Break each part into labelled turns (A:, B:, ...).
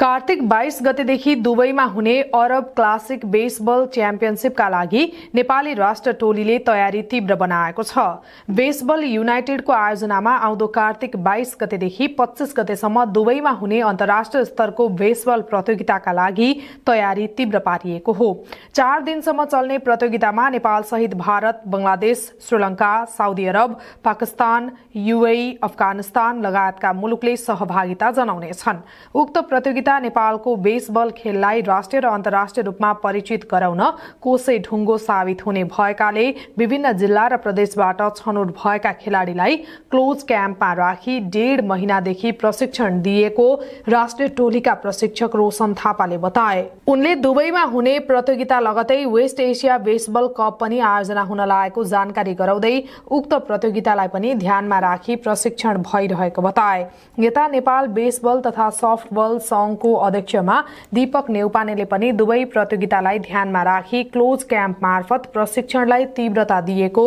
A: कार्तिक बाइस गतेदेखि दुबईमा हुने अरब क्लासिक बेसबल च्याम्पियनसिपका लागि नेपाली राष्ट्र टोलीले तयारी तीव्र बनाएको छ बेसबल युनाइटेडको आयोजनामा आउँदो कार्तिक बाइस गतेदेखि पच्चिस गतेसम्म दुबईमा हुने अन्तर्राष्ट्रिय स्तरको बेसबल प्रतियोगिताका लागि तयारी तीव्र पारिएको हो चार दिनसम्म चल्ने प्रतियोगितामा नेपाल सहित Bharat Bangladesh Sri Lanka Saudi Arab Pakistan UAE Afghanistan लगायतका मुलुकले सहभागिता जनाउनेछन् उक्त प्रतियोगिता प्रतियोगिता नेपालको बेसबल खेललाई राष्ट्रिय र अन्तर्राष्ट्रिय रूपमा परिचित गराउन कोसै ढुङ्गो साबित हुने भएकाले विभिन्न जिल्ला र प्रदेशबाट छनौट भएका खेलाडीलाई क्लोज क्याम्पमा राखी डेढ महिनादेखि प्रशिक्षण दिएको राष्ट्रिय टोलीका प्रशिक्षक रोशन थापाले बताए उनले दुवैमा हुने प्रतियोगिता लगतै वेस्ट एसिया बेसबल कप पनि आयोजना हुन लागेको जानकारी गराउँदै उक्त प्रतियोगितालाई पनि ध्यानमा राखी प्रशिक्षण भइरहेको बताए यता नेपाल बेसबल तथा सफ्टबल सङ्घ संघको अध्यक्षमा दीपक नेउपानेले पनि दुवै प्रतियोगितालाई ध्यानमा राखी क्लोज क्याम्प मार्फत प्रशिक्षणलाई तीव्रता दिएको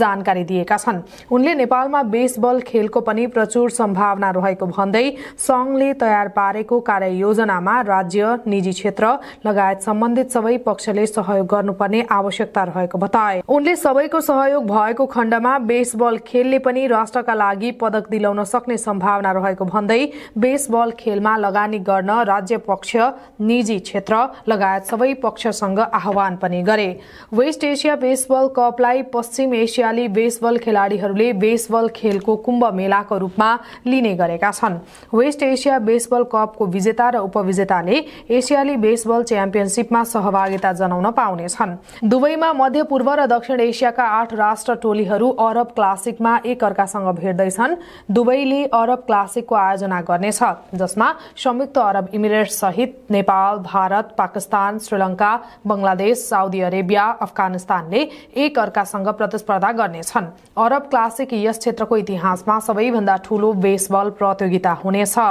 A: जानकारी दिएका छन् उनले नेपालमा बेसबल खेलको पनि प्रचुर सम्भावना रहेको भन्दै संघले तयार पारेको कार्ययोजनामा राज्य निजी क्षेत्र लगायत सम्बन्धित सबै पक्षले सहयोग गर्नुपर्ने आवश्यकता रहेको बताए उनले सबैको सहयोग भएको खण्डमा बेसबल खेलले पनि राष्ट्रका लागि पदक दिलाउन सक्ने सम्भावना रहेको भन्दै बेसबल खेलमा लगानी गर्न गर्न राज्य पक्ष निजी क्षेत्र लगायत सबै पक्षसँग आह्वान पनि गरे वेस्ट एसिया बेसबल कपलाई पश्चिम एसियाली बेसबल खेलाडीहरूले बेसबल खेलको कुम्भ मेलाको रूपमा लिने गरेका छन् वेस्ट एसिया बेसबल कपको विजेता र उपविजेताले एसियाली बेसबल च्याम्पियनसिपमा सहभागिता जनाउन पाउनेछन् दुवैमा मध्य पूर्व र दक्षिण एसियाका आठ राष्ट्र टोलीहरू अरब क्लासिकमा एकअर्कासँग अर्कासँग भेट्दैछन् दुवैले अरब क्लासिकको आयोजना गर्नेछ जसमा संयुक्त अरब अरब इमिरेट सहित नेपाल भारत पाकिस्तान श्रीलंका बंगलादेश साउदी अरेबिया अफगानिस्तानले एक अर्कासँग प्रतिस्पर्धा गर्नेछन् अरब क्लासिक यस क्षेत्रको इतिहासमा सबैभन्दा ठूलो बेसबल प्रतियोगिता हुनेछ